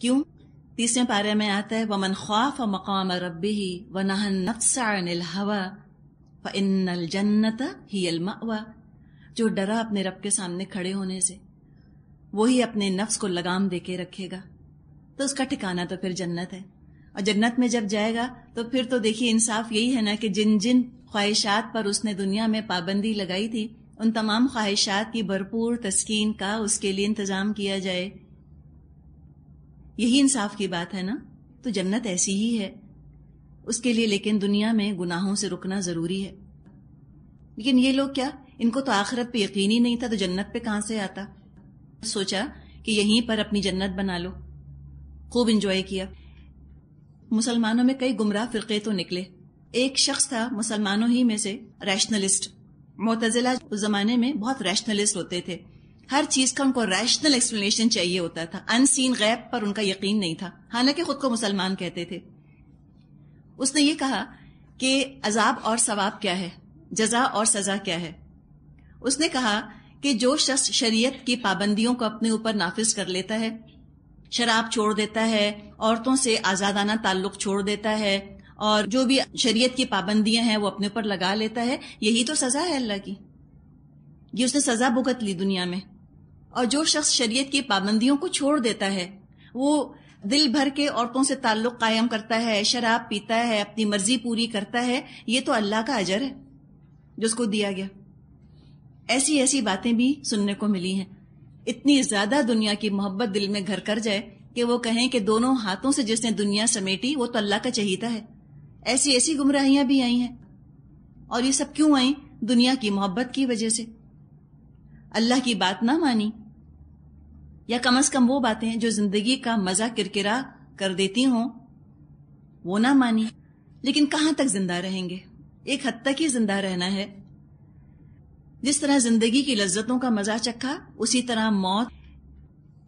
क्यों तीसरे पारे में आता है वमन ख्वाफ मकाम रबी व नहन नफ्सानिल हवा व इन्नल जन्नत ही अलमावा जो डरा अपने रब के सामने खड़े होने से वही अपने नफ्स को लगाम दे के रखेगा तो उसका ठिकाना तो फिर जन्नत है और जन्नत में जब जाएगा तो फिर तो देखिए इंसाफ यही है ना कि जिन जिन ख्वाहिशात पर उसने दुनिया में पाबंदी लगाई थी उन तमाम ख्वाहिशात की भरपूर तस्कीन का उसके लिए इंतज़ाम किया जाए यही इंसाफ की बात है ना तो जन्नत ऐसी ही है उसके लिए लेकिन दुनिया में गुनाहों से रुकना ज़रूरी है लेकिन ये लोग क्या इनको तो आखिरत पे यकीन ही नहीं था तो जन्नत पे कहां से आता सोचा कि यहीं पर अपनी जन्नत बना लो खूब इंजॉय किया मुसलमानों में कई गुमराह फिरके तो निकले एक शख्स था मुसलमानों ही में से रैशनलिस्ट मोतजिला उस जमाने में बहुत रैशनलिस्ट होते थे हर चीज का उनको रैशनल एक्सप्लेनेशन चाहिए होता था अनसीन गैप पर उनका यकीन नहीं था हालांकि खुद को मुसलमान कहते थे उसने ये कहा कि अजाब और सवाब क्या है जजा और सजा क्या है उसने कहा कि जो शख्स शरीयत की पाबंदियों को अपने ऊपर नाफिज कर लेता है शराब छोड़ देता है औरतों से आजादाना ताल्लुक छोड़ देता है और जो भी शरीयत की पाबंदियां हैं वो अपने ऊपर लगा लेता है यही तो सजा है अल्लाह की ये उसने सजा भुगत ली दुनिया में और जो शख्स शरीयत की पाबंदियों को छोड़ देता है वो दिल भर के औरतों से ताल्लुक कायम करता है शराब पीता है अपनी मर्जी पूरी करता है ये तो अल्लाह का अजर है जो उसको दिया गया ऐसी ऐसी बातें भी सुनने को मिली हैं इतनी ज्यादा दुनिया की मोहब्बत दिल में घर कर जाए कि वो कहें कि दोनों हाथों से जिसने दुनिया समेटी वो तो अल्लाह का चहीता है ऐसी ऐसी गुमराहियां भी आई हैं और ये सब क्यों आई दुनिया की मोहब्बत की वजह से अल्लाह की बात ना मानी या कम अज कम वो बातें जो जिंदगी का मजा किरकिरा कर देती हों वो ना मानी लेकिन कहाँ तक जिंदा रहेंगे एक हद तक ही जिंदा रहना है जिस तरह जिंदगी की लज्जतों का मजा चखा उसी तरह मौत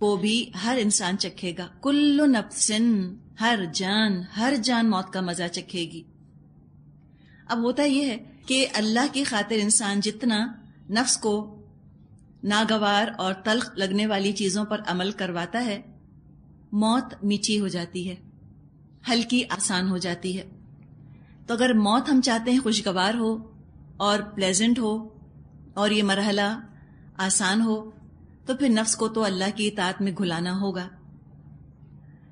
को भी हर इंसान चखेगा कुल्लु नफ्सिन हर जान हर जान मौत का मजा चखेगी अब होता यह है कि अल्लाह की खातिर इंसान जितना नफ्स को नागवार और तलख लगने वाली चीज़ों पर अमल करवाता है मौत मीठी हो जाती है हल्की आसान हो जाती है तो अगर मौत हम चाहते हैं खुशगवार हो और प्लेजेंट हो और ये मरहला आसान हो तो फिर नफ्स को तो अल्लाह की इतात में घुलाना होगा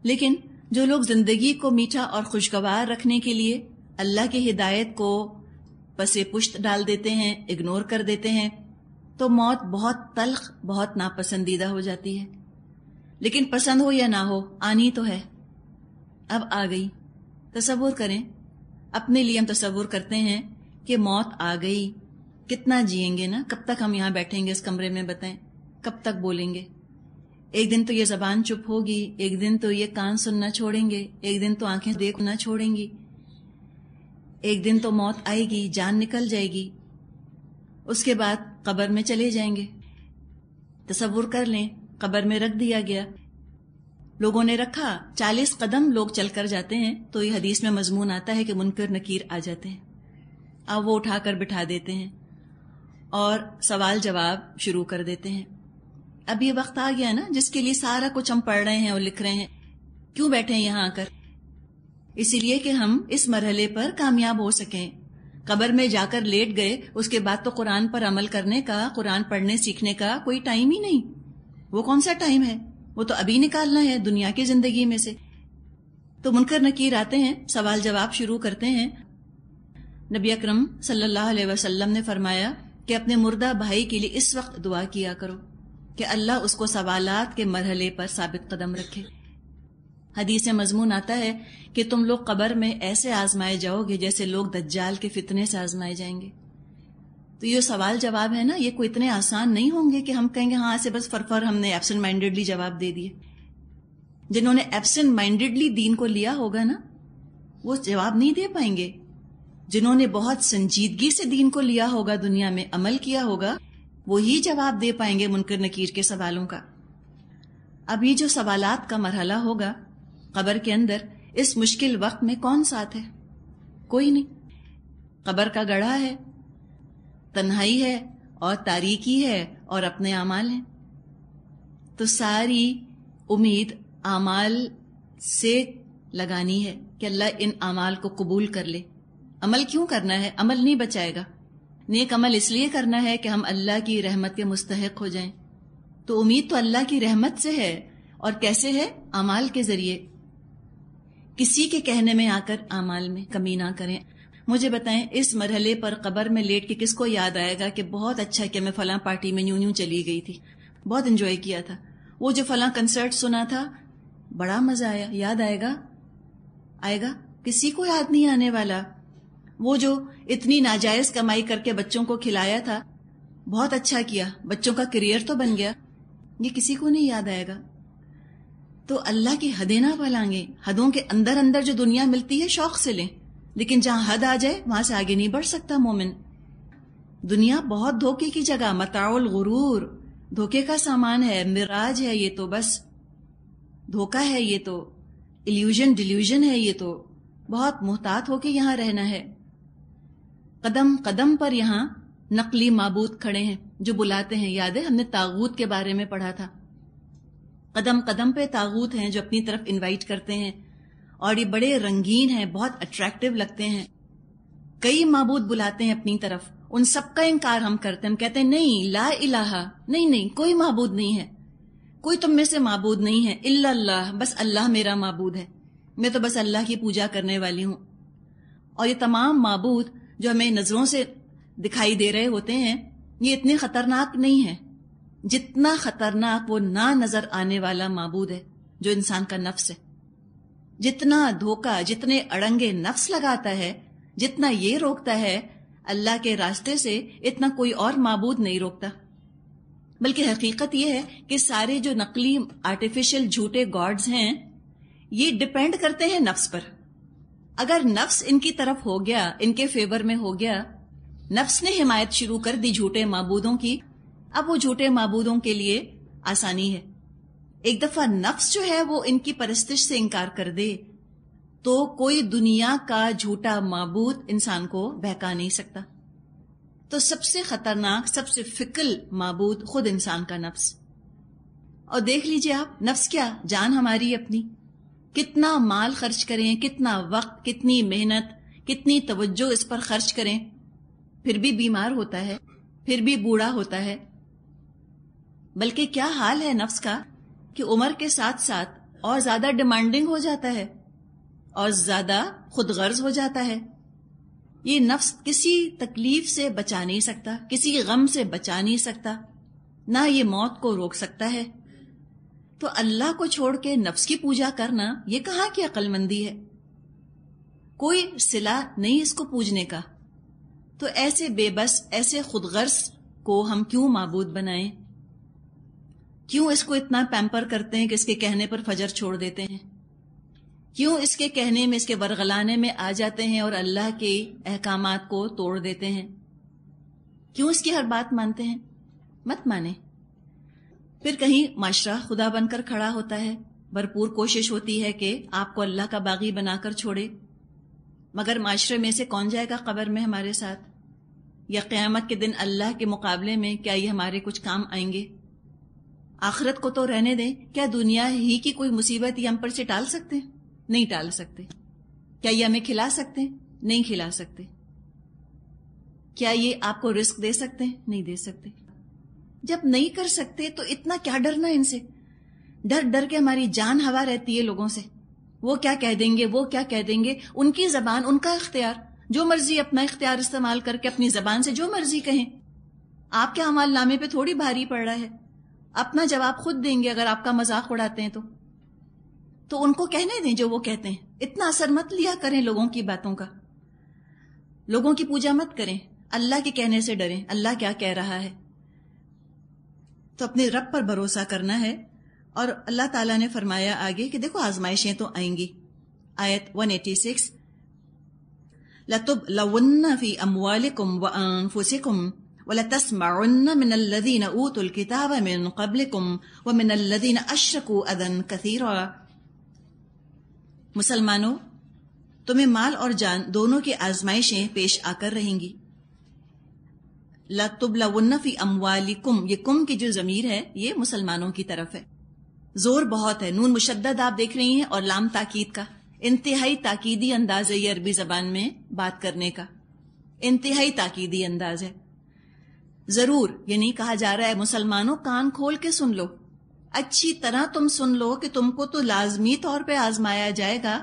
लेकिन जो लोग ज़िंदगी को मीठा और खुशगवार रखने के लिए अल्लाह की हिदायत को पसे पुश्त डाल देते हैं इग्नोर कर देते हैं तो मौत बहुत तलख बहुत नापसंदीदा हो जाती है लेकिन पसंद हो या ना हो आनी तो है अब आ गई तस्वुर करें अपने लिए हम तस्वुर करते हैं कि मौत आ गई कितना जिएंगे ना कब तक हम यहां बैठेंगे इस कमरे में बताएं कब तक बोलेंगे एक दिन तो ये जबान चुप होगी एक दिन तो ये कान सुनना छोड़ेंगे एक दिन तो आंखें देखना छोड़ेंगी एक दिन तो मौत आएगी जान निकल जाएगी उसके बाद कबर में चले जाएंगे तस्वुर कर लें कबर में रख दिया गया लोगों ने रखा चालीस कदम लोग चलकर जाते हैं तो ये हदीस में मजमून आता है कि मुनकर नकीर आ जाते हैं अब वो उठाकर बिठा देते हैं और सवाल जवाब शुरू कर देते हैं अब ये वक्त आ गया ना जिसके लिए सारा कुछ हम पढ़ रहे हैं और लिख रहे हैं क्यों बैठे हैं यहाँ आकर इसीलिए कि हम इस मरहले पर कामयाब हो सकें कबर में जाकर लेट गए उसके बाद तो कुरान पर अमल करने का कुरान पढ़ने सीखने का कोई टाइम ही नहीं वो कौन सा टाइम है वो तो अभी निकालना है दुनिया की जिंदगी में से तो मुनकर नकीर आते हैं सवाल जवाब शुरू करते हैं नबी अक्रम सल्लाम ने फरमाया कि अपने मुर्दा भाई के लिए इस वक्त दुआ किया करो कि अल्लाह उसको सवालात के मरहले पर साबित कदम रखे हदीस मजमून आता है कि तुम लोग कबर में ऐसे आजमाए जाओगे जैसे लोग दज्जाल के फितने से आजमाए जाएंगे तो ये सवाल जवाब है ना ये कोई इतने आसान नहीं होंगे कि हम कहेंगे हाँ ऐसे बस फरफर हमने एबसेंट माइंडेडली जवाब दे दिए जिन्होंने एबसेंट माइंडेडली दीन को लिया होगा ना वो जवाब नहीं दे पाएंगे जिन्होंने बहुत संजीदगी से दीन को लिया होगा दुनिया में अमल किया होगा वो ही जवाब दे पाएंगे मुनकर नकीर के सवालों का अब ये जो सवालत का मरहला होगा कबर के अंदर इस मुश्किल वक्त में कौन साथ है कोई नहीं कबर का गढ़ा है तन्हाई है और तारीकी है और अपने अमाल हैं तो सारी उम्मीद अमाल से लगानी है कि अल्लाह इन अमाल को कबूल कर ले अमल क्यों करना है अमल नहीं बचाएगा नेक अमल इसलिए करना है कि हम अल्लाह की रहमत के मुस्तक हो जाएं तो उम्मीद तो अल्लाह की रहमत से है और कैसे है अमाल के जरिए किसी के कहने में आकर आमाल में कमी ना करें मुझे बताएं इस मरहले पर कबर में लेट के किसको याद आएगा कि बहुत अच्छा कि मैं फलां पार्टी में यूं यूं चली गई थी बहुत एंजॉय किया था वो जो फला कंसर्ट सुना था बड़ा मजा आया याद आएगा आएगा किसी को याद नहीं आने वाला वो जो इतनी नाजायज कमाई करके बच्चों को खिलाया था बहुत अच्छा किया बच्चों का करियर तो बन गया ये किसी को नहीं याद आएगा तो अल्लाह की हदें ना पलांगे हदों के अंदर अंदर जो दुनिया मिलती है शौक से लें लेकिन जहां हद आ जाए वहां से आगे नहीं बढ़ सकता मोमिन दुनिया बहुत धोखे की जगह मताउल गुरूर धोखे का सामान है मिराज है ये तो बस धोखा है ये तो इल्यूजन डिल्यूजन है ये तो बहुत मोहतात होके यहाँ रहना है कदम कदम पर यहाँ नकली मबूद खड़े हैं जो बुलाते हैं याद है हमने तागूत के बारे में पढ़ा था कदम कदम पे तागूत हैं जो अपनी तरफ इनवाइट करते हैं और ये बड़े रंगीन हैं बहुत अट्रैक्टिव लगते हैं कई मबूद बुलाते हैं अपनी तरफ उन सबका इनकार हम करते हैं हम कहते हैं नहीं ला इलाहा नहीं नहीं कोई मबूद नहीं है कोई तुम में से मबूद नहीं है इल्लाह बस अल्लाह मेरा मबूद है मैं तो बस अल्लाह की पूजा करने वाली हूं और ये तमाम मबूद जो हमें नज़रों से दिखाई दे रहे होते हैं ये इतने खतरनाक नहीं है जितना खतरनाक वो ना नजर आने वाला मबूद है जो इंसान का नफ्स है जितना धोखा जितने अड़ंगे नफ्स लगाता है जितना ये रोकता है अल्लाह के रास्ते से इतना कोई और मबूद नहीं रोकता बल्कि हकीकत यह है कि सारे जो नकली आर्टिफिशियल झूठे गॉड्स हैं ये डिपेंड करते हैं नफ्स पर अगर नफ्स इनकी तरफ हो गया इनके फेवर में हो गया नफ्स ने हिमायत शुरू कर दी झूठे मबूदों की अब वो झूठे मबूदों के लिए आसानी है एक दफा नफ्स जो है वो इनकी परस्तिश से इनकार कर दे तो कोई दुनिया का झूठा मबूद इंसान को बहका नहीं सकता तो सबसे खतरनाक सबसे फिकल मबूद खुद इंसान का नफ्स और देख लीजिए आप नफ्स क्या जान हमारी अपनी कितना माल खर्च करें कितना वक्त कितनी मेहनत कितनी तवज्जो इस पर खर्च करें फिर भी बीमार होता है फिर भी बूढ़ा होता है बल्कि क्या हाल है नफ्स का कि उम्र के साथ साथ और ज्यादा डिमांडिंग हो जाता है और ज्यादा खुद गर्ज हो जाता है ये नफ्स किसी तकलीफ से बचा नहीं सकता किसी गम से बचा नहीं सकता ना ये मौत को रोक सकता है तो अल्लाह को छोड़ के नफ्स की पूजा करना यह कहाँ की अक्लमंदी है कोई सिला नहीं इसको पूजने का तो ऐसे बेबस ऐसे खुदगर्ज को हम क्यों मबूद बनाएं क्यों इसको इतना पैम्पर करते हैं कि इसके कहने पर फजर छोड़ देते हैं क्यों इसके कहने में इसके वरगलाने में आ जाते हैं और अल्लाह के अहकाम को तोड़ देते हैं क्यों इसकी हर बात मानते हैं मत माने फिर कहीं माशरा खुदा बनकर खड़ा होता है भरपूर कोशिश होती है कि आपको अल्लाह का बागी बनाकर छोड़े मगर माशरे में से कौन जाएगा कबर में हमारे साथ या क़्यामत के दिन अल्लाह के मुकाबले में क्या ये हमारे कुछ काम आएंगे आखिरत को तो रहने दें क्या दुनिया ही की कोई मुसीबत ये हम पर से टाल सकते हैं नहीं टाल सकते क्या ये हमें खिला सकते हैं नहीं खिला सकते क्या ये आपको रिस्क दे सकते हैं नहीं दे सकते जब नहीं कर सकते तो इतना क्या डरना इनसे डर डर के हमारी जान हवा रहती है लोगों से वो क्या कह देंगे वो क्या कह देंगे उनकी जबान उनका इख्तियार जो मर्जी अपना इख्तियार इस्तेमाल करके अपनी जबान से जो मर्जी कहें आपके अमाल नामे पे थोड़ी भारी पड़ रहा है अपना जवाब खुद देंगे अगर आपका मजाक उड़ाते हैं तो तो उनको कहने दें जो वो कहते हैं इतना असर मत लिया करें लोगों की बातों का लोगों की पूजा मत करें अल्लाह के कहने से डरें अल्लाह क्या कह रहा है तो अपने रब पर भरोसा करना है और अल्लाह ताला ने फरमाया आगे कि देखो आजमाइशें तो आएंगी आयत 186 लतुब लवन्ना फी अमवालिकुम व अनफुसिकुम ولتسمعن من الذين أوتوا الكتاب من قبلكم ومن الذين أشركوا أذى كثيرا मुसलमानों तुम्हें माल और जान दोनों की आजमाइशें पेश आकर रहेंगी लतुबलाउन्नफी अमवाली कुम ये कुम की जो ज़मीर है ये मुसलमानों की तरफ है जोर बहुत है नून मुशद्द आप देख रही हैं और लाम ताकीद का इंतहाई ताकीदी अंदाज है ये अरबी जबान में बात करने का इंतहाई ताकीदी अंदाज है जरूर ये नहीं कहा जा रहा है मुसलमानों कान खोल के सुन लो अच्छी तरह तुम सुन लो कि तुमको तो लाजमी तौर पे आजमाया जाएगा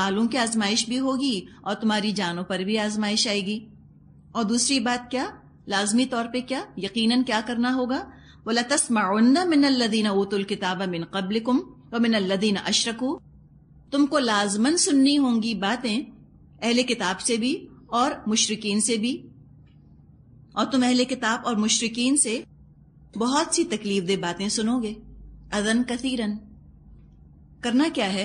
मालूम की आजमाइश भी होगी और तुम्हारी जानों पर भी आजमाइश आएगी और दूसरी बात क्या लाजमी तौर पे क्या यकीनन क्या करना होगा बोला तस्माउन्ना मिनल्लदीन ओतुल किताब मिन कुम व मिनल्लदीन अशरकू तुमको लाजमन सुननी होंगी बातें अहले किताब से भी और मुशरकिन से भी और तुम अहले किताब और मुश्रिकीन से बहुत सी तकलीफ दे बातें सुनोगे अदन कथीरन करना क्या है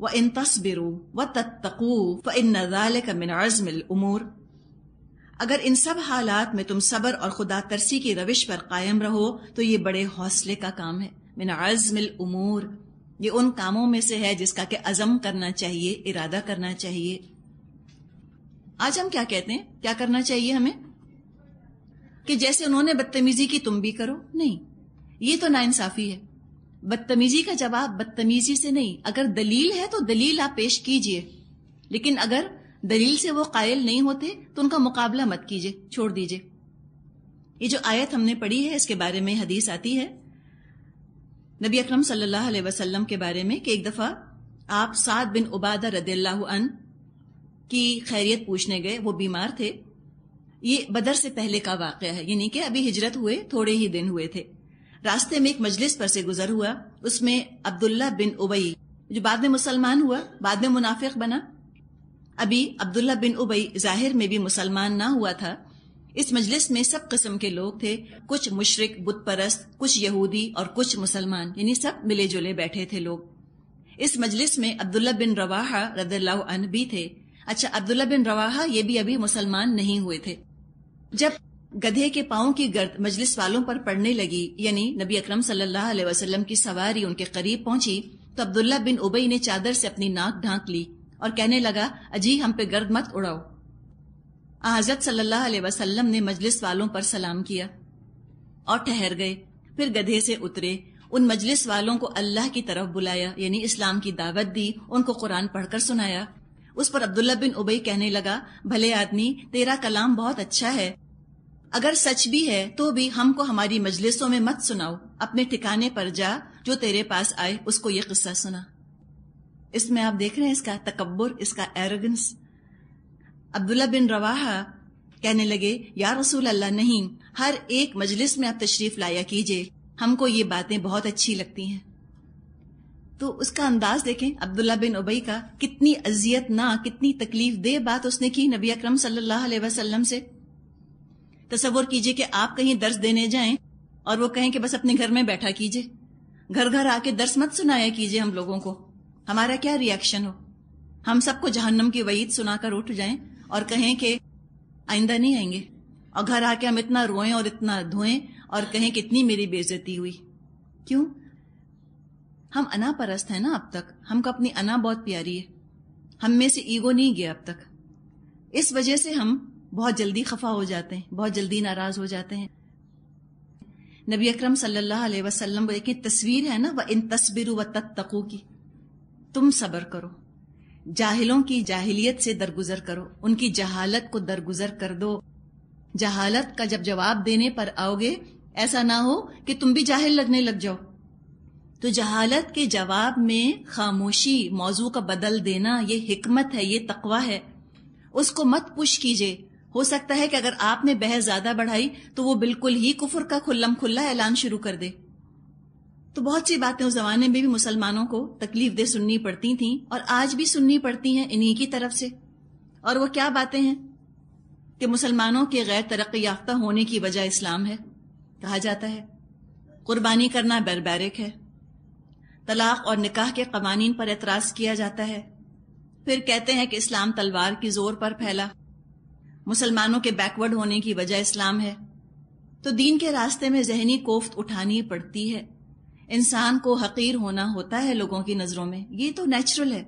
वह इन तस्बिरू व तत्तकू व इन नजाल का मिन अजमिल उमूर अगर इन सब हालात में तुम सबर और खुदा तरसी की रविश पर कायम रहो तो ये बड़े हौसले का काम है मिन अजमिल उमूर ये उन कामों में से है जिसका कि अजम करना चाहिए इरादा करना चाहिए आज हम क्या कहते हैं क्या करना चाहिए हमें कि जैसे उन्होंने बदतमीजी की तुम भी करो नहीं ये तो ना इंसाफी है बदतमीजी का जवाब बदतमीजी से नहीं अगर दलील है तो दलील आप पेश कीजिए लेकिन अगर दलील से वो कायल नहीं होते तो उनका मुकाबला मत कीजिए छोड़ दीजिए ये जो आयत हमने पढ़ी है इसके बारे में हदीस आती है नबी अकरम सल्लल्लाहु अलैहि वसल्लम के बारे में कि एक दफ़ा आप साद बिन उबादा रदील्लाहु अन की खैरियत पूछने गए वो बीमार थे ये बदर से पहले का वाक़ है यानी कि अभी हिजरत हुए थोड़े ही दिन हुए थे रास्ते में एक मजलिस पर से गुजर हुआ उसमें अब्दुल्ला बिन उबई जो बाद में मुसलमान हुआ बाद में मुनाफिक बना अभी अब्दुल्ला बिन उबई जाहिर में भी मुसलमान ना हुआ था इस मजलिस में सब किस्म के लोग थे कुछ मुशरक बुत परस्त कुछ यहूदी और कुछ मुसलमान यानी सब मिले जुले बैठे थे लोग इस मजलिस में अब्दुल्ला बिन रवाहा रद्ला भी थे अच्छा अब्दुल्ला बिन रवाहा ये भी अभी मुसलमान नहीं हुए थे जब गधे के पाओं की गर्द मजलिस वालों पर पड़ने लगी यानी नबी अकरम सल्लल्लाहु अलैहि वसल्लम की सवारी उनके करीब पहुंची तो अब्दुल्ला बिन उबई ने चादर से अपनी नाक ढांक ली और कहने लगा अजी हम पे गर्द मत उड़ाओ हजरत सल्लाम ने मजलिस वालों पर सलाम किया और ठहर गए फिर गधे से उतरे उन मजलिस वालों को अल्लाह की तरफ बुलाया यानी इस्लाम की दावत दी उनको कुरान पढ़कर सुनाया उस पर अब्दुल्ला बिन उबई कहने लगा भले आदमी तेरा कलाम बहुत अच्छा है अगर सच भी है तो भी हमको हमारी मजलिसों में मत सुनाओ अपने ठिकाने पर जा जो तेरे पास आए उसको ये किस्सा सुना इसमें आप देख रहे हैं इसका तकबर इसका एरोगेंस अब्दुल्ला बिन रवाहा कहने लगे या रसूल अल्लाह नहीं हर एक मजलिस में आप तशरीफ लाया कीजिए हमको ये बातें बहुत अच्छी लगती हैं तो उसका अंदाज देखें अब्दुल्ला बिन उबई का कितनी अजियत ना कितनी तकलीफ दे बात उसने की नबी अक्रम सलम से तस्वर कीजिए कि आप कहीं दर्ज देने जाएं और वो कहें कि बस अपने घर में बैठा कीजिए घर घर आके दर्स मत सुनाया कीजिए हम लोगों को हमारा क्या रिएक्शन हो हम सबको जहन्नम की वईद सुनाकर उठ जाएं और कहें कि आइंदा नहीं आएंगे और घर आके हम इतना रोएं और इतना धोएं और कहें इतनी मेरी बेजती हुई क्यों हम अना परस्त हैं ना अब तक हमको अपनी अना बहुत प्यारी है हम में से ईगो नहीं गया अब तक इस वजह से हम बहुत जल्दी खफा हो जाते हैं बहुत जल्दी नाराज हो जाते हैं नबी अक्रम सल्लाम अलैहि तस्वीर है ना वह इन तस्बिर व तत्तकू की तुम सबर करो जाहिलों की जाहिलियत से दरगुजर करो उनकी जहालत को दरगुजर कर दो जहालत का जब जवाब देने पर आओगे ऐसा ना हो कि तुम भी जाहिल लगने लग जाओ तो जहालत के जवाब में खामोशी मौजू का बदल देना ये हिकमत है ये तकवा है उसको मत पुश कीजिए हो सकता है कि अगर आपने बहस ज्यादा बढ़ाई तो वो बिल्कुल ही कुफर का खुल्लम खुल्ला ऐलान शुरू कर दे तो बहुत सी बातें उस जमाने में भी मुसलमानों को तकलीफ दे सुननी पड़ती थी और आज भी सुननी पड़ती हैं इन्हीं की तरफ से और वो क्या बातें हैं कि मुसलमानों के गैर तरक्की याफ्ता होने की वजह इस्लाम है कहा जाता है कुर्बानी करना बरबैरिक है तलाक और निकाह के कवानीन पर एतराज़ किया जाता है फिर कहते हैं कि इस्लाम तलवार की जोर पर फैला मुसलमानों के बैकवर्ड होने की वजह इस्लाम है तो दीन के रास्ते में जहनी कोफ्त उठानी पड़ती है इंसान को हकीर होना होता है लोगों की नज़रों में ये तो नेचुरल है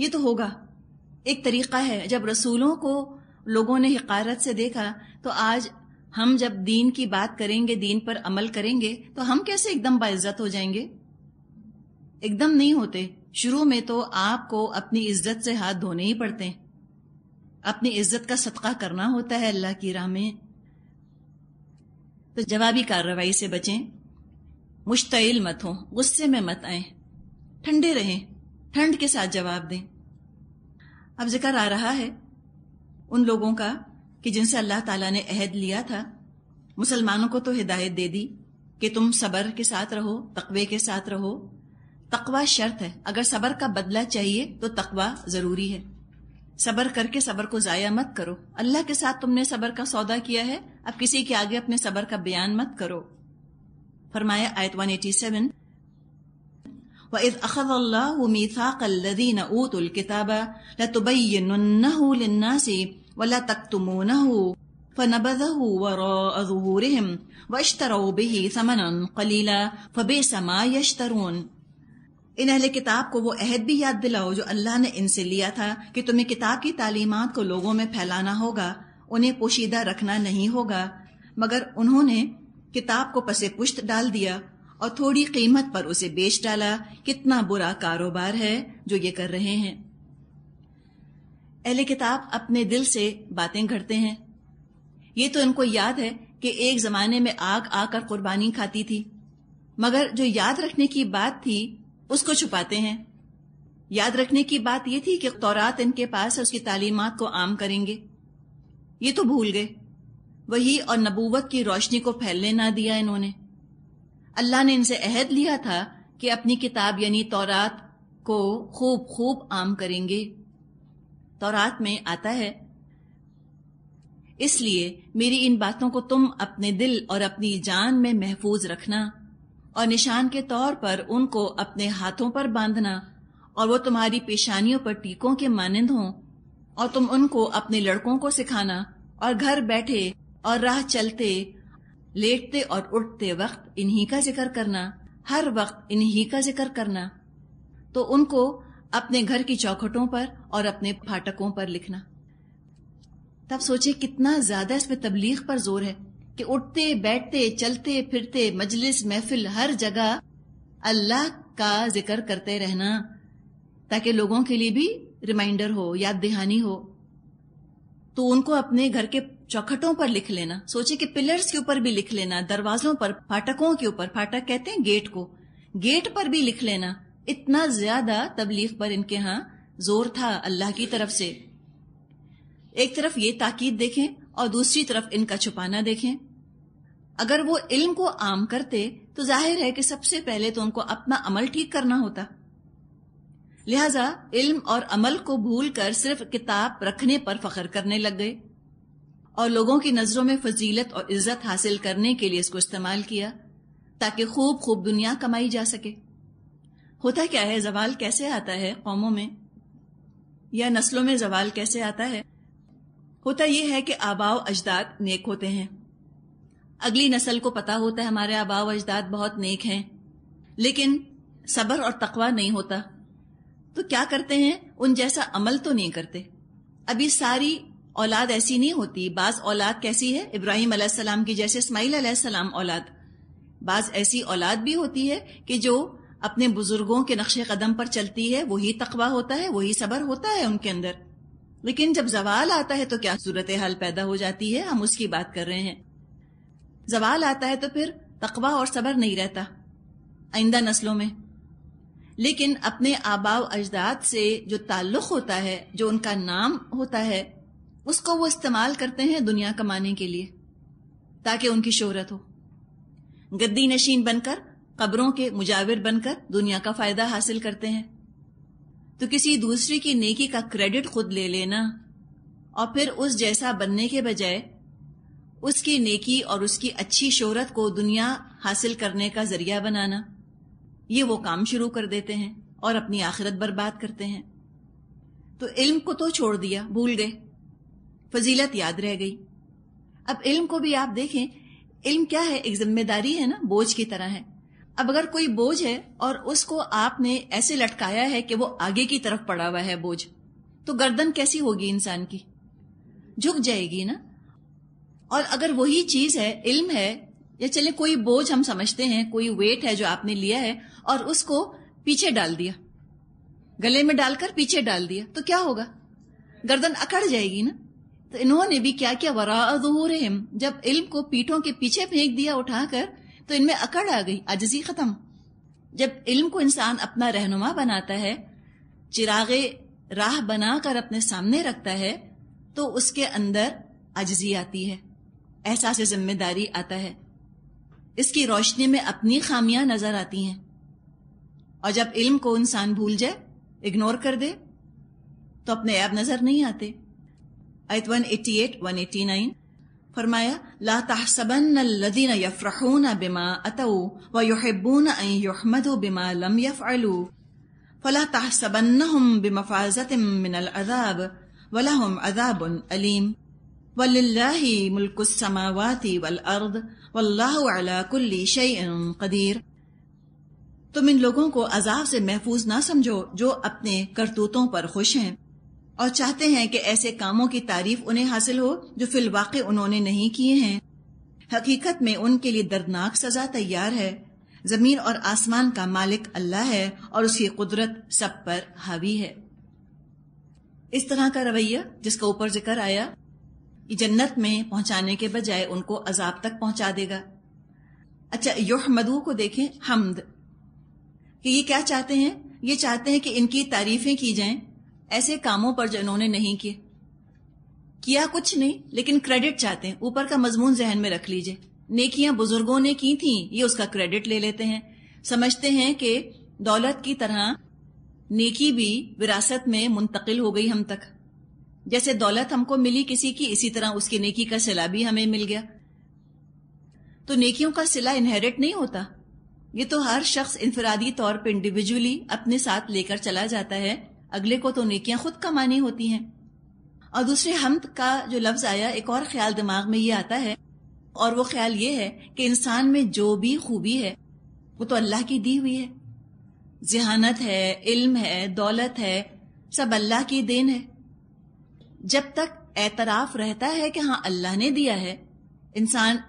ये तो होगा एक तरीका है जब रसूलों को लोगों ने हकारत से देखा तो आज हम जब दीन की बात करेंगे दीन पर अमल करेंगे तो हम कैसे एकदम बाइज्जत हो जाएंगे एकदम नहीं होते शुरू में तो आपको अपनी इज्जत से हाथ धोने ही पड़ते हैं अपनी इज्जत का सदका करना होता है अल्लाह की राह में तो जवाबी कार्रवाई से बचें मुश्तिल मत हो गुस्से में मत आए ठंडे रहें ठंड के साथ जवाब दें अब जिक्र आ रहा है उन लोगों का कि जिनसे अल्लाह ताला ने अहद लिया था मुसलमानों को तो हिदायत दे दी कि तुम सबर के साथ रहो तकवे के साथ रहो तकवा शर्त है अगर सबर का बदला चाहिए तो तकवा ज़रूरी है सबर करके सबर को ज़ाया मत करो अल्लाह के साथ तुमने सबर का सौदा किया है अब किसी के आगे अपने सबर का बयान मत करो फरमाया आयत 187 وإذ أخذ الله ميثاق الذين أوتوا الكتاب لتبيننه للناس ولا تكتمونه فنبذه وراء ظهورهم واشتروا به ثمنا قليلا فبئس ما يشترون इन अहल किताब को वो अहद भी याद दिलाओ जो अल्लाह ने इनसे लिया था कि तुम्हें किताब की तालीमत को लोगों में फैलाना होगा उन्हें पोशीदा रखना नहीं होगा मगर उन्होंने किताब को पसे पुश्त डाल दिया और थोड़ी कीमत पर उसे बेच डाला कितना बुरा कारोबार है जो ये कर रहे हैं अहले किताब अपने दिल से बातें करते हैं ये तो इनको याद है कि एक जमाने में आग आकर कुर्बानी खाती थी मगर जो याद रखने की बात थी उसको छुपाते हैं याद रखने की बात यह थी कि तौरात इनके पास है उसकी तालीमत को आम करेंगे ये तो भूल गए वही और नबूवत की रोशनी को फैलने ना दिया इन्होंने अल्लाह ने इनसे अहद लिया था कि अपनी किताब यानी तौरात को खूब खूब आम करेंगे तौरात में आता है इसलिए मेरी इन बातों को तुम अपने दिल और अपनी जान में महफूज रखना और निशान के तौर पर उनको अपने हाथों पर बांधना और वो तुम्हारी पेशानियों पर टीकों के मानिंद हों और तुम उनको अपने लड़कों को सिखाना और घर बैठे और राह चलते लेटते और उठते वक्त इन्हीं का जिक्र करना हर वक्त इन्हीं का जिक्र करना तो उनको अपने घर की चौखटों पर और अपने फाटकों पर लिखना तब सोचे कितना ज्यादा इसमें तबलीग पर जोर है कि उठते बैठते चलते फिरते मजलिस महफिल हर जगह अल्लाह का जिक्र करते रहना ताकि लोगों के लिए भी रिमाइंडर हो याद दहानी हो तो उनको अपने घर के चौखटों पर लिख लेना सोचे कि पिलर्स के ऊपर भी लिख लेना दरवाजों पर फाटकों के ऊपर फाटक कहते हैं गेट को गेट पर भी लिख लेना इतना ज्यादा तबलीग पर इनके यहां जोर था अल्लाह की तरफ से एक तरफ ये ताकीद देखें और दूसरी तरफ इनका छुपाना देखें अगर वो इल्म को आम करते तो जाहिर है कि सबसे पहले तो उनको अपना अमल ठीक करना होता लिहाजा इल्म और अमल को भूल कर सिर्फ किताब रखने पर फख्र करने लग गए और लोगों की नज़रों में फजीलत और इज्जत हासिल करने के लिए इसको इस्तेमाल किया ताकि खूब खूब दुनिया कमाई जा सके होता क्या है जवाल कैसे आता है कौमों में या नस्लों में जवाल कैसे आता है होता यह है कि आबाओ अजदाद नेक होते हैं अगली नस्ल को पता होता है हमारे आबाव अजदाद बहुत नेक हैं लेकिन सब्र और तकवा नहीं होता तो क्या करते हैं उन जैसा अमल तो नहीं करते अभी सारी औलाद ऐसी नहीं होती बाज औलाद कैसी है इब्राहिम अलैहिस्सलाम की जैसे इसमाइल अलैहिस्सलाम औलाद बाज ऐसी औलाद भी होती है कि जो अपने बुजुर्गों के नक्शे कदम पर चलती है वही तकवा होता है वही सबर होता है उनके अंदर लेकिन जब जवाल आता है तो क्या सूरत हाल पैदा हो जाती है हम उसकी बात कर रहे हैं जवाल आता है तो फिर तकवा और सबर नहीं रहता आइंदा नस्लों में लेकिन अपने आबाव अजदाद से जो ताल्लुक़ होता है जो उनका नाम होता है उसको वो इस्तेमाल करते हैं दुनिया कमाने के लिए ताकि उनकी शोहरत हो गद्दी नशीन बनकर कब्रों के मुजाविर बनकर दुनिया का फ़ायदा हासिल करते हैं तो किसी दूसरे की नेकी का क्रेडिट खुद ले लेना और फिर उस जैसा बनने के बजाय उसकी नेकी और उसकी अच्छी शोहरत को दुनिया हासिल करने का जरिया बनाना ये वो काम शुरू कर देते हैं और अपनी आखिरत बर्बाद करते हैं तो इल्म को तो छोड़ दिया भूल गए फजीलत याद रह गई अब इल्म को भी आप देखें इल्म क्या है एक जिम्मेदारी है ना बोझ की तरह है अब अगर कोई बोझ है और उसको आपने ऐसे लटकाया है कि वो आगे की तरफ पड़ा हुआ है बोझ तो गर्दन कैसी होगी इंसान की झुक जाएगी ना और अगर वही चीज है इल्म है या चले कोई बोझ हम समझते हैं कोई वेट है जो आपने लिया है और उसको पीछे डाल दिया गले में डालकर पीछे डाल दिया तो क्या होगा गर्दन अकड़ जाएगी ना तो इन्होंने भी क्या वराहूर हिम जब इल्म को पीठों के पीछे फेंक दिया उठाकर तो इनमें अकड़ आ गई अजजी खत्म जब इल्म को इंसान अपना रहनुमा बनाता है चिरागे राह बनाकर अपने सामने रखता है तो उसके अंदर अजजी आती है एहसास जिम्मेदारी आता है इसकी रोशनी में अपनी खामियां नजर आती हैं और जब इल्म को इंसान भूल जाए इग्नोर कर दे तो अपने ऐब नजर नहीं आते आयत 188 189 फरमाया ला तहसबन الذين يفرحون بما اتوا ويحبون ان يحمدوا بما لم يفعلوا فلا تحسبنهم بمفازة من العذاب ولهم عذاب अज़ाबुन वलिल्लाहि मुल्कुस्समावाति वल अर्द वल्लाहु अला कुल्ली शयइन कदीर तुम इन लोगों को अजाब से महफूज ना समझो जो अपने करतूतों पर खुश हैं और चाहते हैं कि ऐसे कामों की तारीफ उन्हें हासिल हो जो फिलवाक़ उन्होंने नहीं किए हैं हकीकत में उनके लिए दर्दनाक सजा तैयार है जमीन और आसमान का मालिक अल्लाह है और उसकी कुदरत सब पर हावी है इस तरह का रवैया जिसका ऊपर जिक्र आया जन्नत में पहुंचाने के बजाय उनको अजाब तक पहुंचा देगा अच्छा योह युहमदू को देखें हमद कि ये क्या चाहते हैं ये चाहते हैं कि इनकी तारीफें की जाएं ऐसे कामों पर जो इन्होंने नहीं किए किया कुछ नहीं लेकिन क्रेडिट चाहते हैं ऊपर का मजमून जहन में रख लीजिए नेकियां बुजुर्गों ने की थी ये उसका क्रेडिट ले लेते हैं समझते हैं कि दौलत की तरह नेकी भी विरासत में मुंतकिल हो गई हम तक जैसे दौलत हमको मिली किसी की इसी तरह उसकी नेकी का सिला भी हमें मिल गया तो नेकियों का सिला इनहेरिट नहीं होता ये तो हर शख्स इंफरादी तौर पर इंडिविजुअली अपने साथ लेकर चला जाता है अगले को तो नेकियां खुद कमानी होती हैं और दूसरे हमद का जो लफ्ज आया एक और ख्याल दिमाग में ये आता है और वो ख्याल ये है कि इंसान में जो भी खूबी है वो तो अल्लाह की दी हुई है जहानत है इल्म है दौलत है सब अल्लाह की देन है जब तक एतराफ रहता है कि हाँ अल्लाह ने दिया है इंसान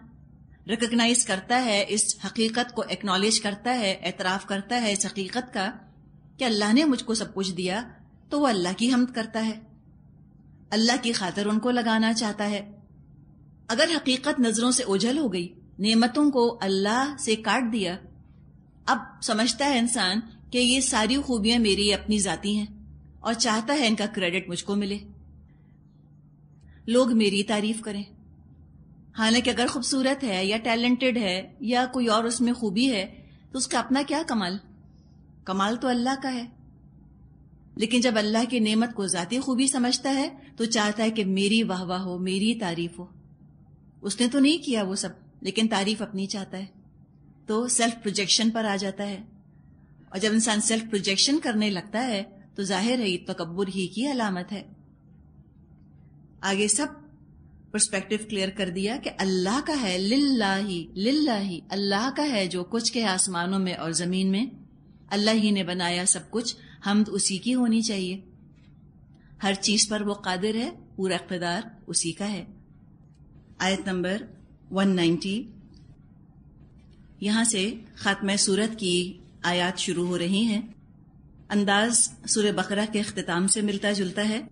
रिकग्नाइज करता है इस हकीकत को एक्नॉलेज करता है एतराफ़ करता है इस हकीकत का कि अल्लाह ने मुझको सब कुछ दिया तो वह अल्लाह की हमद करता है अल्लाह की खातर उनको लगाना चाहता है अगर हकीकत नज़रों से ओझल हो गई नेमतों को अल्लाह से काट दिया अब समझता है इंसान कि ये सारी खूबियां मेरी अपनी ज़ाती हैं और चाहता है इनका क्रेडिट मुझको मिले लोग मेरी तारीफ करें हालांकि अगर खूबसूरत है या टैलेंटेड है या कोई और उसमें खूबी है तो उसका अपना क्या कमाल कमाल तो अल्लाह का है लेकिन जब अल्लाह की नेमत को ज़ाती खूबी समझता है तो चाहता है कि मेरी वाह वाह हो मेरी तारीफ हो उसने तो नहीं किया वो सब लेकिन तारीफ अपनी चाहता है तो सेल्फ प्रोजेक्शन पर आ जाता है और जब इंसान सेल्फ प्रोजेक्शन करने लगता है तो जाहिर है ये तकबर ही की अलामत है आगे सब परस्पेक्टिव क्लियर कर दिया कि अल्लाह का है लाही लाही अल्लाह का है जो कुछ के आसमानों में और जमीन में अल्लाह ही ने बनाया सब कुछ हम उसी की होनी चाहिए हर चीज पर वो कादिर है पूरा इकतदार उसी का है आयत नंबर 190 यहाँ से ख़ात्म सूरत की आयात शुरू हो रही हैं अंदाज सूर्य बकरा के अख्ताम से मिलता जुलता है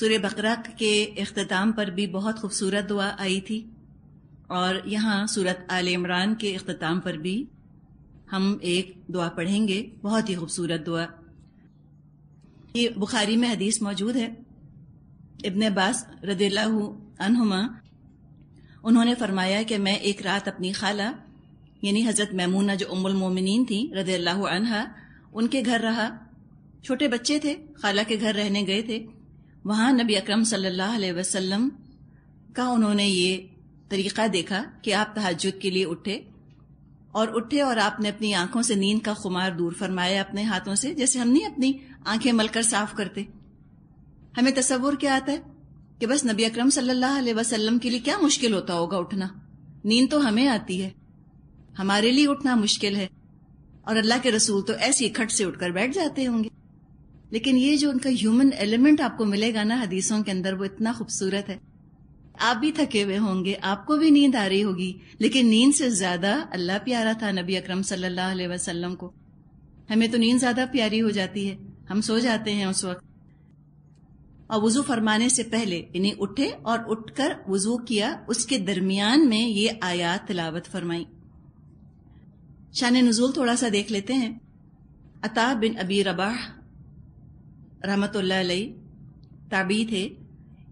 सूर बकर के अख्ताम पर भी बहुत खूबसूरत दुआ आई थी और यहाँ सूरत आल इमरान के अख्ताम पर भी हम एक दुआ पढ़ेंगे बहुत ही खूबसूरत दुआ ये बुखारी में हदीस मौजूद है इबन बास रदील्ला उन्होंने फरमाया कि मैं एक रात अपनी खाला यानी हज़रत ममूना जो उमुल मोमिनीन थी रदी उनके घर रहा छोटे बच्चे थे खाला के घर रहने गए थे वहाँ नबी अकरम सल्लल्लाहु अलैहि वसल्लम का उन्होंने ये तरीका देखा कि आप तहजद के लिए उठे और उठे और आपने अपनी आंखों से नींद का खुमार दूर फरमाया अपने हाथों से जैसे हम नहीं अपनी आंखें मलकर साफ करते हमें तस्वुर क्या आता है कि बस नबी अकरम सल्लल्लाहु अलैहि वसल्लम के लिए क्या मुश्किल होता होगा उठना नींद तो हमें आती है हमारे लिए उठना मुश्किल है और अल्लाह के रसूल तो ऐसी खट से उठकर बैठ जाते होंगे लेकिन ये जो उनका ह्यूमन एलिमेंट आपको मिलेगा ना हदीसों के अंदर वो इतना खूबसूरत है आप भी थके हुए होंगे आपको भी नींद आ रही होगी लेकिन नींद से ज्यादा अल्लाह प्यारा था नबी अकरम सल्लल्लाहु अलैहि वसल्लम को हमें तो नींद ज्यादा प्यारी हो जाती है हम सो जाते हैं उस वक्त और वजू फरमाने से पहले इन्हें उठे और उठकर वजू किया उसके दरमियान में ये आयात तिलावत फरमाई शान नजूल थोड़ा सा देख लेते हैं अता बिन अबी रबाह रहमत ताबी थे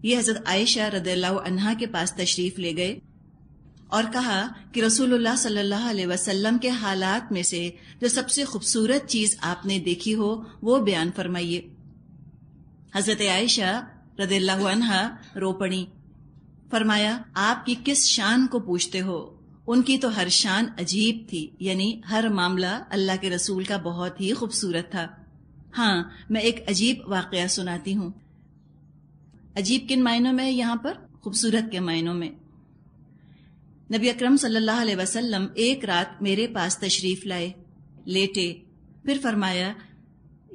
ये हज़रत आयशा रद के पास तशरीफ़ ले गए और कहा कि रसूलुल्लाह सल्लल्लाहु अलैहि वसल्लम के हालात में से जो सबसे खूबसूरत चीज़ आपने देखी हो वो बयान फरमाइए हज़रत आयशा रद रोपणी फरमाया आपकी किस शान को पूछते हो उनकी तो हर शान अजीब थी यानी हर मामला अल्लाह के रसूल का बहुत ही खूबसूरत था हाँ मैं एक अजीब वाकया सुनाती हूँ अजीब किन मायनों में है यहाँ पर खूबसूरत के मायनों में नबी अकरम सल्लल्लाहु अलैहि वसल्लम एक रात मेरे पास तशरीफ लाए लेटे फिर फरमाया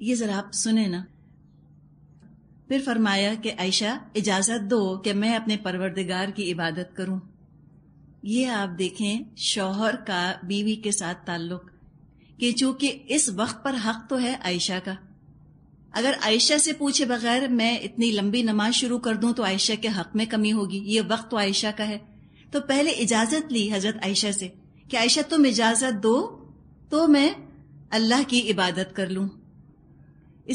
ये जरा आप सुने ना फिर फरमाया कि आयशा इजाजत दो कि मैं अपने परवरदिगार की इबादत करूं ये आप देखें शौहर का बीवी के साथ ताल्लुक कि चूंकि इस वक्त पर हक तो है आयशा का अगर आयशा से पूछे बगैर मैं इतनी लंबी नमाज शुरू कर दूं तो आयशा के हक में कमी होगी ये वक्त तो आयशा का है तो पहले इजाजत ली हजरत आयशा से कि आयशा तुम इजाजत दो तो मैं अल्लाह की इबादत कर लूं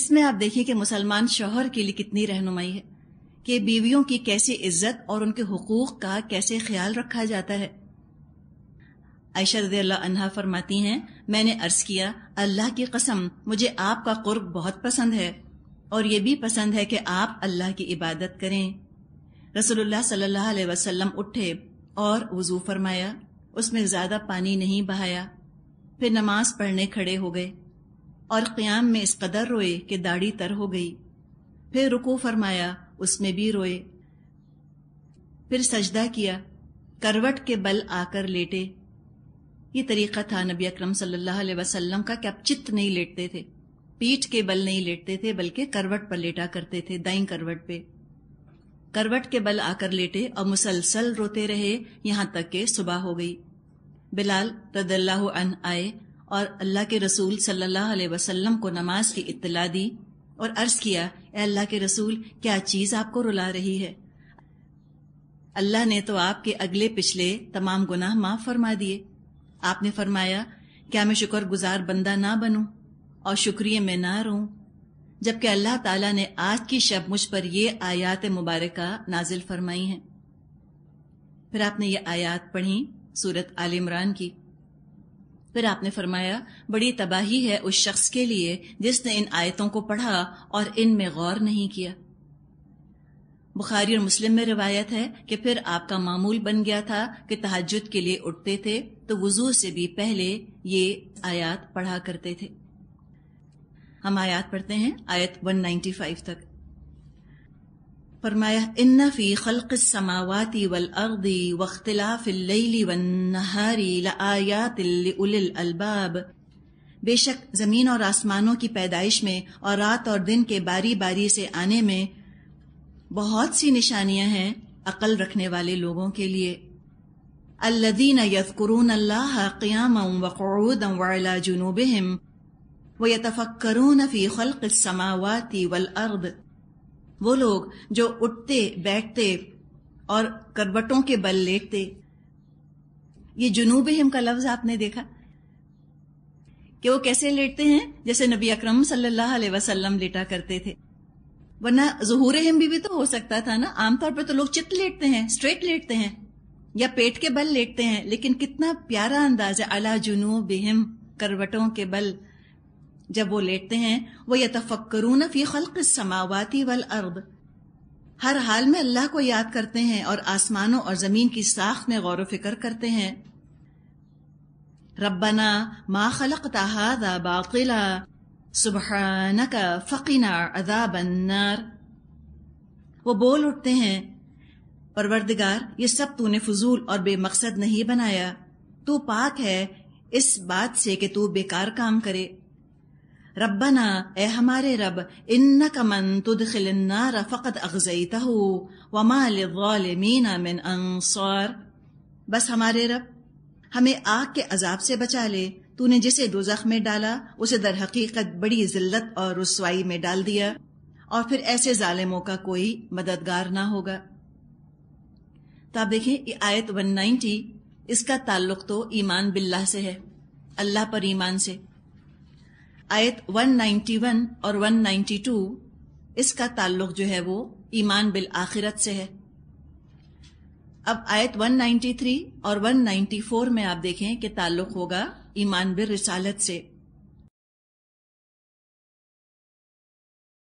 इसमें आप देखिए कि मुसलमान शोहर के लिए कितनी रहनुमाई है कि बीवियों की कैसी इज्जत और उनके हकूक का कैसे ख्याल रखा जाता है आयशा रदी अनहा फरमाती हैं मैंने अर्ज किया अल्लाह की कसम मुझे आपका कुर्ब बहुत पसंद है और ये भी पसंद है कि आप अल्लाह की इबादत करें रसोल्ला सल्लल्लाहु अलैहि वसल्लम उठे और वज़ू फरमाया उसमें ज़्यादा पानी नहीं बहाया फिर नमाज पढ़ने खड़े हो गए और क़्याम में इस कदर रोए कि दाढ़ी तर हो गई फिर रुको फरमाया उसमें भी रोए फिर सजदा किया करवट के बल आकर लेटे ये तरीका था नबी अक्रम सल्लल्लाहु वसल्लम का कि आप चित्त नहीं लेटते थे पीठ के बल नहीं लेटते थे बल्कि करवट पर लेटा करते थे दाई करवट पे करवट के बल आकर लेटे और मुसलसल रोते रहे यहां तक के सुबह हो गई बिलाल रदल्लाह अन आए और अल्लाह के रसूल सल्लाह वसलम को नमाज की इतला दी और अर्ज किया ए अल्लाह के रसूल क्या चीज आपको रुला रही है अल्लाह ने तो आपके अगले पिछले तमाम गुनाह माफ फरमा दिए आपने फरमाया क्या मैं शुक्र गुजार बंदा ना बनूं और शुक्रिय में ना रहूं जबकि अल्लाह ताला ने आज की शब मुझ पर ये आयात मुबारक नाजिल फरमाई है फिर आपने ये आयात पढ़ी सूरत आल इमरान की फिर आपने फरमाया बड़ी तबाही है उस शख्स के लिए जिसने इन आयतों को पढ़ा और इनमें गौर नहीं किया बुखारी और मुस्लिम में रिवायत है कि फिर आपका मामूल बन गया था कि तहजद के लिए उठते थे तो वजू से भी पहले ये आयात पढ़ा करते थे हम आयात पढ़ते हैं आयत 195 तक फरमाया इन्ना फी समावाती वल अर्दी वख्तलाफिल्लैली वन नहारी लआयातिल अलबाब बेशक जमीन और आसमानों की पैदाइश में और रात और दिन के बारी बारी से आने में बहुत सी निशानियां हैं अकल रखने वाले लोगों के लिए अल्लदीन यदकुरून अल्लाह क़्याम वक़ूद वाला जुनूब हम व यतफ़क्रून फ़ी खल्क़ समावाती वल अर्द वो लोग जो उठते बैठते और करवटों के बल लेटते ये जुनूब हिम का लफ्ज आपने देखा कि वो कैसे लेटते हैं जैसे नबी अकरम सल्लल्लाहु अलैहि वसल्लम लेटा करते थे वरना जहूर हिम भी, भी तो हो सकता था ना आमतौर पर तो लोग चित लेटते हैं स्ट्रेट लेटते हैं या पेट के बल लेटते हैं लेकिन कितना प्यारा अंदाज है अला जुनू बेहम करवटों के बल जब वो लेटते हैं वो यतफक्रून फी खल्क समावाती वल अर्द हर हाल में अल्लाह को याद करते हैं और आसमानों और जमीन की साख में गौर फिक्र करते हैं रबना मा खलक तहादा बाकिला सुबहानक फ़कीना अदाब अन्नार वो बोल उठते हैं परवरदिगार ये सब तूने फजूल और बेमकसद नहीं बनाया तू पाक है इस बात से कि तू बेकार काम करे रब्बना ए हमारे रब इन्न तुद तुदखिलन्नार फ़कत अगजईता वमालमीना मिन अंसार बस हमारे रब हमें आग के अजाब से बचा ले तूने जिसे दोजख में डाला उसे दर हकीकत बड़ी जिल्लत और रसवाई में डाल दिया और फिर ऐसे जालिमों का कोई मददगार ना होगा तो आप देखें ये आयत 190 इसका ताल्लुक तो ईमान बिल्ला से है अल्लाह पर ईमान से आयत 191 और 192 इसका ताल्लुक जो है वो ईमान बिल आखिरत से है अब आयत 193 और 194 में आप देखें कि ताल्लुक होगा ईमान बिर रिसालत से